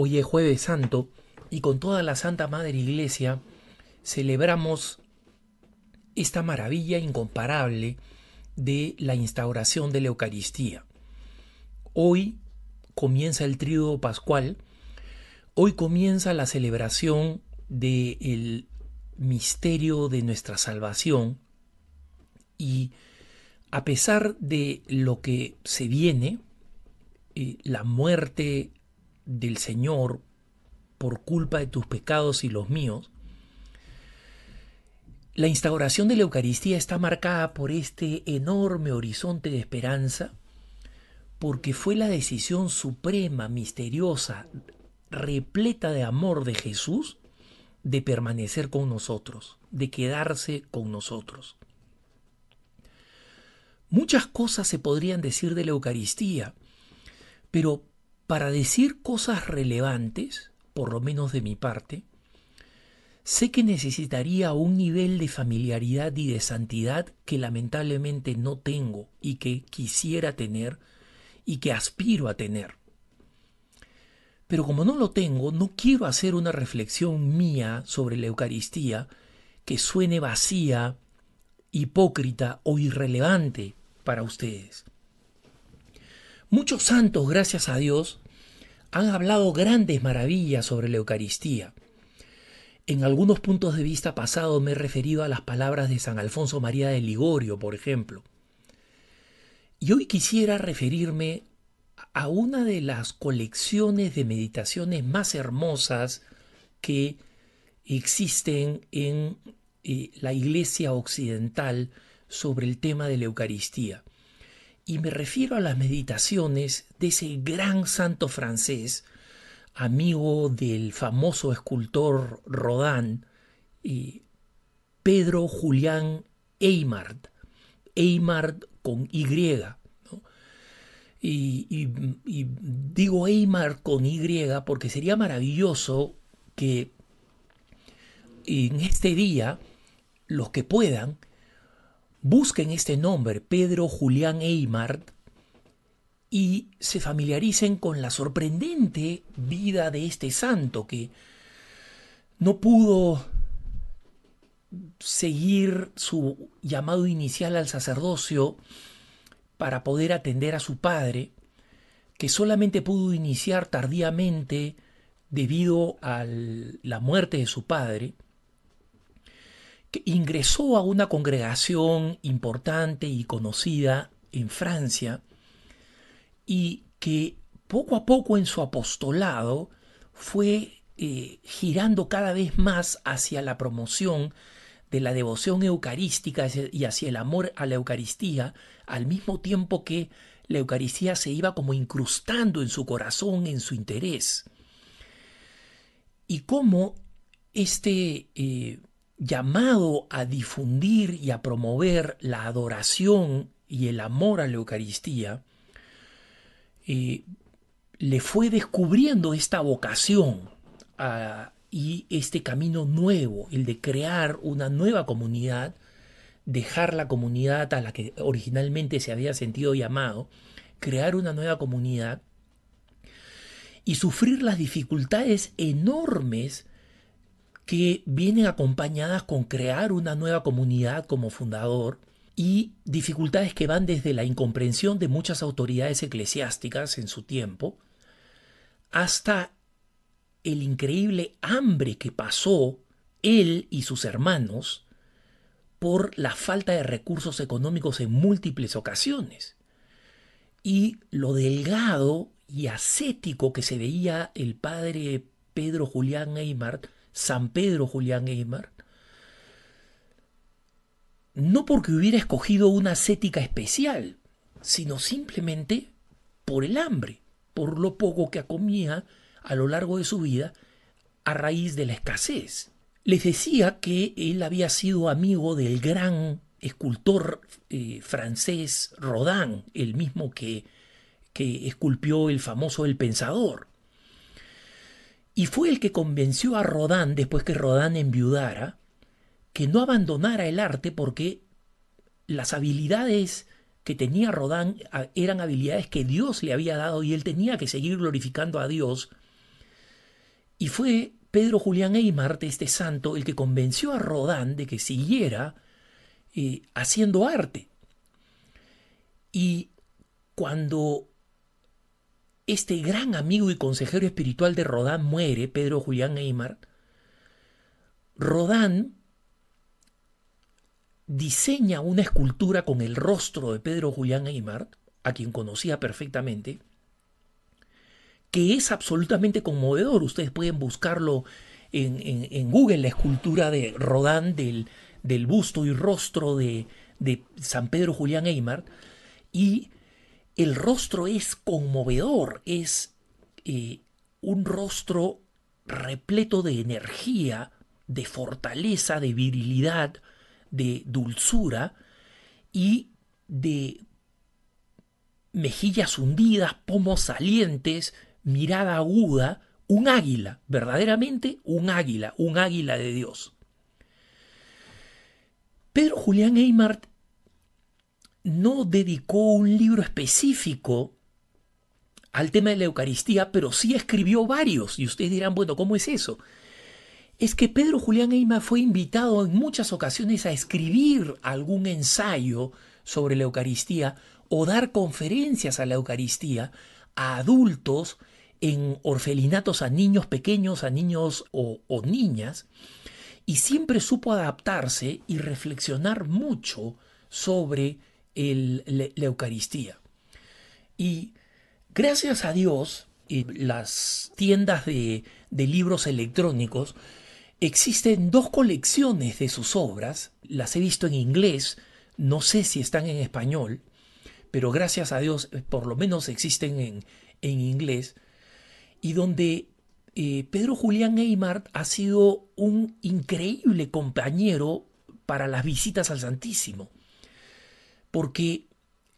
Hoy es jueves santo y con toda la Santa Madre Iglesia celebramos esta maravilla incomparable de la instauración de la Eucaristía. Hoy comienza el trío pascual, hoy comienza la celebración del misterio de nuestra salvación y a pesar de lo que se viene, eh, la muerte del Señor por culpa de tus pecados y los míos, la instauración de la Eucaristía está marcada por este enorme horizonte de esperanza, porque fue la decisión suprema, misteriosa, repleta de amor de Jesús, de permanecer con nosotros, de quedarse con nosotros. Muchas cosas se podrían decir de la Eucaristía, pero para decir cosas relevantes, por lo menos de mi parte, sé que necesitaría un nivel de familiaridad y de santidad que lamentablemente no tengo y que quisiera tener y que aspiro a tener. Pero como no lo tengo, no quiero hacer una reflexión mía sobre la Eucaristía que suene vacía, hipócrita o irrelevante para ustedes. Muchos santos, gracias a Dios, han hablado grandes maravillas sobre la Eucaristía. En algunos puntos de vista pasados me he referido a las palabras de San Alfonso María de Ligorio, por ejemplo. Y hoy quisiera referirme a una de las colecciones de meditaciones más hermosas que existen en eh, la Iglesia Occidental sobre el tema de la Eucaristía. Y me refiero a las meditaciones de ese gran santo francés, amigo del famoso escultor Rodán, eh, Pedro Julián Eymard, Eymard con Y. Y, digo Eymard con Y porque sería maravilloso que en este día los que puedan busquen este nombre, Pedro Julián Eymard, y se familiaricen con la sorprendente vida de este santo que no pudo seguir su llamado inicial al sacerdocio para poder atender a su padre, que solamente pudo iniciar tardíamente debido a la muerte de su padre, que ingresó a una congregación importante y conocida en Francia y que poco a poco en su apostolado fue eh, girando cada vez más hacia la promoción de la devoción eucarística y hacia el amor a la Eucaristía, al mismo tiempo que la Eucaristía se iba como incrustando en su corazón, en su interés. Y cómo este eh, llamado a difundir y a promover la adoración y el amor a la Eucaristía, eh, le fue descubriendo esta vocación ah, y este camino nuevo, el de crear una nueva comunidad, dejar la comunidad a la que originalmente se había sentido llamado, crear una nueva comunidad y sufrir las dificultades enormes que vienen acompañadas con crear una nueva comunidad como fundador y dificultades que van desde la incomprensión de muchas autoridades eclesiásticas en su tiempo hasta el increíble hambre que pasó él y sus hermanos por la falta de recursos económicos en múltiples ocasiones y lo delgado y ascético que se veía el padre Pedro Julián Neymar San Pedro Julián Eymar, no porque hubiera escogido una ascética especial, sino simplemente por el hambre, por lo poco que comía a lo largo de su vida a raíz de la escasez. Les decía que él había sido amigo del gran escultor eh, francés Rodin, el mismo que, que esculpió el famoso El Pensador y fue el que convenció a Rodán, después que Rodán enviudara, que no abandonara el arte porque las habilidades que tenía Rodán ah, eran habilidades que Dios le había dado y él tenía que seguir glorificando a Dios. Y fue Pedro Julián Eymart, este santo, el que convenció a Rodán de que siguiera eh, haciendo arte. Y cuando este gran amigo y consejero espiritual de Rodán muere, Pedro Julián Aymar, Rodán diseña una escultura con el rostro de Pedro Julián Eimar, a quien conocía perfectamente, que es absolutamente conmovedor. Ustedes pueden buscarlo en, Google, la escultura de Rodán del, del busto y rostro de, San Pedro Julián Aymar. Y el rostro es conmovedor, es eh, un rostro repleto de energía, de fortaleza, de virilidad, de dulzura y de mejillas hundidas, pomos salientes, mirada aguda, un águila, verdaderamente un águila, un águila de Dios. Pero Julián Eymart no dedicó un libro específico al tema de la Eucaristía, pero sí escribió varios. Y ustedes dirán, bueno, ¿cómo es eso? Es que Pedro Julián Eima fue invitado en muchas ocasiones a escribir algún ensayo sobre la Eucaristía o dar conferencias a la Eucaristía a adultos en orfelinatos a niños pequeños, a niños o, niñas, y siempre supo adaptarse y reflexionar mucho sobre la Eucaristía. Y gracias a Dios, eh, las tiendas de, libros electrónicos existen dos colecciones de sus obras. Las he visto en inglés, no sé si están en español, pero gracias a Dios eh, por lo menos existen en, inglés. Y donde eh, Pedro Julián Eymart ha sido un increíble compañero para las visitas al Santísimo porque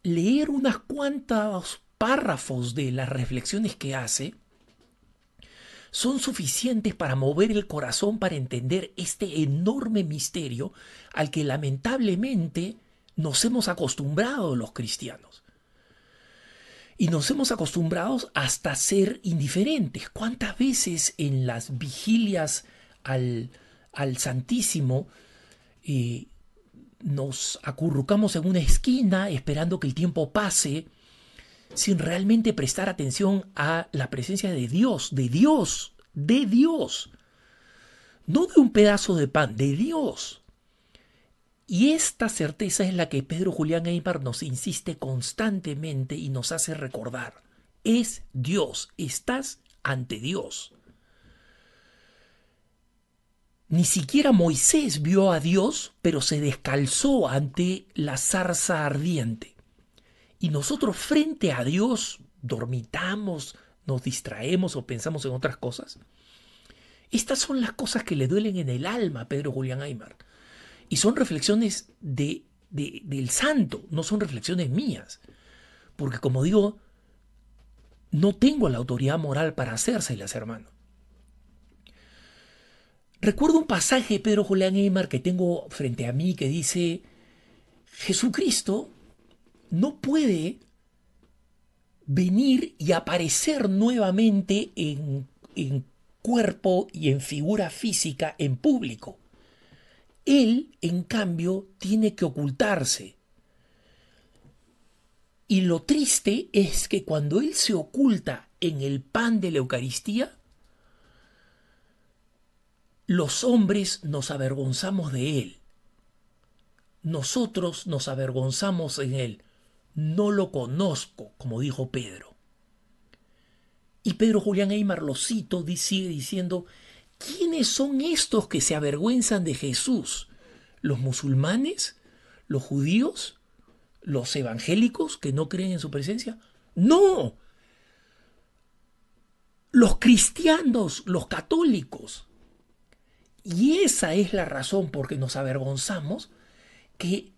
leer unas cuantas párrafos de las reflexiones que hace son suficientes para mover el corazón para entender este enorme misterio al que lamentablemente nos hemos acostumbrado los cristianos. Y nos hemos acostumbrado hasta ser indiferentes. ¿Cuántas veces en las vigilias al, Santísimo eh, nos acurrucamos en una esquina esperando que el tiempo pase sin realmente prestar atención a la presencia de Dios, de Dios, de Dios. No de un pedazo de pan, de Dios. Y esta certeza es la que Pedro Julián Aymar e nos insiste constantemente y nos hace recordar. Es Dios, estás ante Dios. Ni siquiera Moisés vio a Dios, pero se descalzó ante la zarza ardiente. Y nosotros frente a Dios dormitamos, nos distraemos o pensamos en otras cosas. Estas son las cosas que le duelen en el alma a Pedro Julián Aymar. Y son reflexiones de, del santo, no son reflexiones mías. Porque como digo, no tengo la autoridad moral para hacérselas, hermano. Recuerdo un pasaje de Pedro Julián Eymar que tengo frente a mí que dice, Jesucristo no puede venir y aparecer nuevamente en, en cuerpo y en figura física en público. Él, en cambio, tiene que ocultarse. Y lo triste es que cuando Él se oculta en el pan de la Eucaristía, los hombres nos avergonzamos de Él. Nosotros nos avergonzamos en Él. No lo conozco, como dijo Pedro. Y Pedro Julián Eymar lo cito, sigue diciendo, ¿quiénes son estos que se avergüenzan de Jesús? ¿Los musulmanes? ¿Los judíos? ¿Los evangélicos que no creen en su presencia? No. Los cristianos, los católicos. Y esa es la razón por que nos avergonzamos que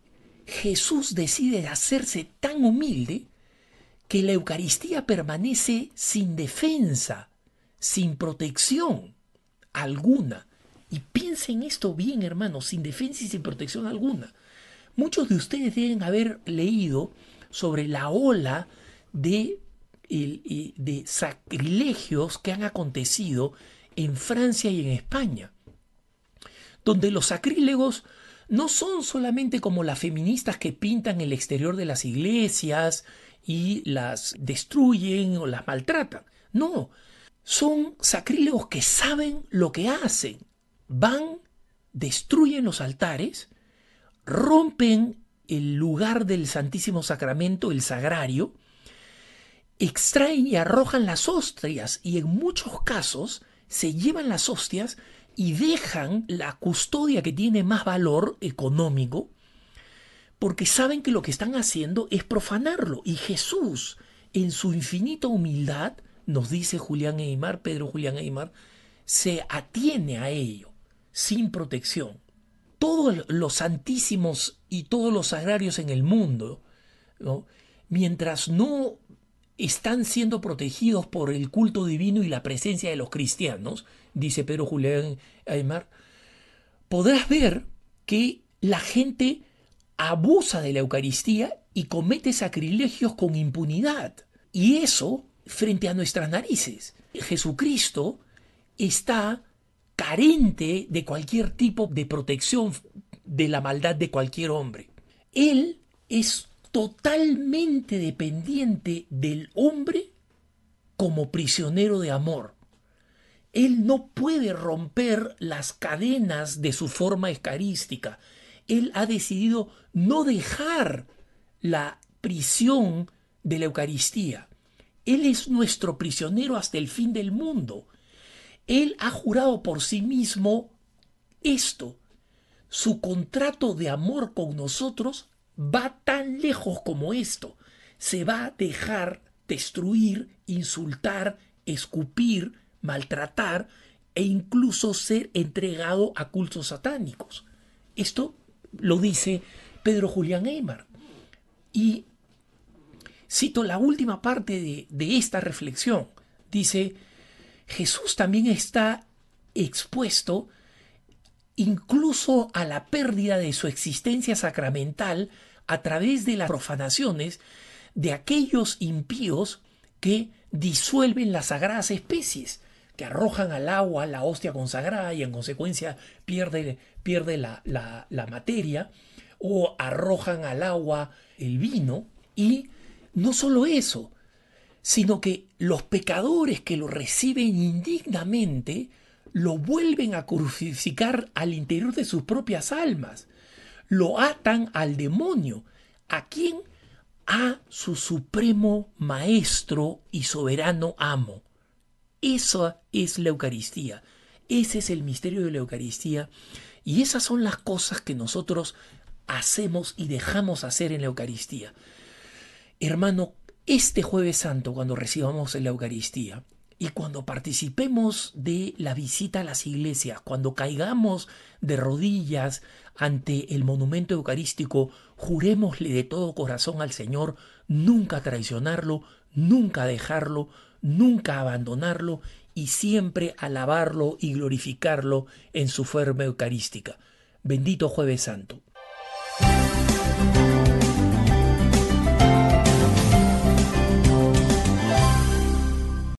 Jesús decide hacerse tan humilde que la Eucaristía permanece sin defensa, sin protección alguna. Y piensen esto bien, hermanos, sin defensa y sin protección alguna. Muchos de ustedes deben haber leído sobre la ola de eh, sacrilegios que han acontecido en Francia y en España donde los sacrílegos no son solamente como las feministas que pintan el exterior de las iglesias y las destruyen o las maltratan. No, son sacrílegos que saben lo que hacen. Van, destruyen los altares, rompen el lugar del Santísimo Sacramento, el sagrario, extraen y arrojan las hostias y en muchos casos se llevan las hostias y dejan la custodia que tiene más valor económico porque saben que lo que están haciendo es profanarlo. Y Jesús, en su infinita humildad, nos dice Julián Eymar, Pedro Julián Eymar, se atiene a ello, sin protección. Todos los santísimos y todos los sagrarios en el mundo, mientras no están siendo protegidos por el culto divino y la presencia de los cristianos, dice Pedro Julián Aymar, podrás ver que la gente abusa de la Eucaristía y comete sacrilegios con impunidad. Y eso frente a nuestras narices. Jesucristo está carente de cualquier tipo de protección de la maldad de cualquier hombre. Él es totalmente dependiente del hombre como prisionero de amor. Él no puede romper las cadenas de su forma eucarística. Él ha decidido no dejar la prisión de la Eucaristía. Él es nuestro prisionero hasta el fin del mundo. Él ha jurado por sí mismo esto. Su contrato de amor con nosotros va tan lejos como esto. Se va a dejar destruir, insultar, escupir, maltratar e incluso ser entregado a cultos satánicos. Esto lo dice Pedro Julián Eymar. Y cito la última parte de, de esta reflexión. Dice, Jesús también está expuesto incluso a la pérdida de su existencia sacramental a través de las profanaciones de aquellos impíos que disuelven las sagradas especies que arrojan al agua la hostia consagrada y en consecuencia pierde, pierde la, la materia, o arrojan al agua el vino, y no solo eso, sino que los pecadores que lo reciben indignamente lo vuelven a crucificar al interior de sus propias almas, lo atan al demonio, a quien a su supremo maestro y soberano amo. Esa es la Eucaristía. Ese es el misterio de la Eucaristía. Y esas son las cosas que nosotros hacemos y dejamos hacer en la Eucaristía. Hermano, este jueves santo, cuando recibamos la Eucaristía y cuando participemos de la visita a las iglesias, cuando caigamos de rodillas ante el monumento eucarístico, jurémosle de todo corazón al Señor, nunca traicionarlo, nunca dejarlo, nunca abandonarlo y siempre alabarlo y glorificarlo en su forma eucarística. Bendito jueves santo.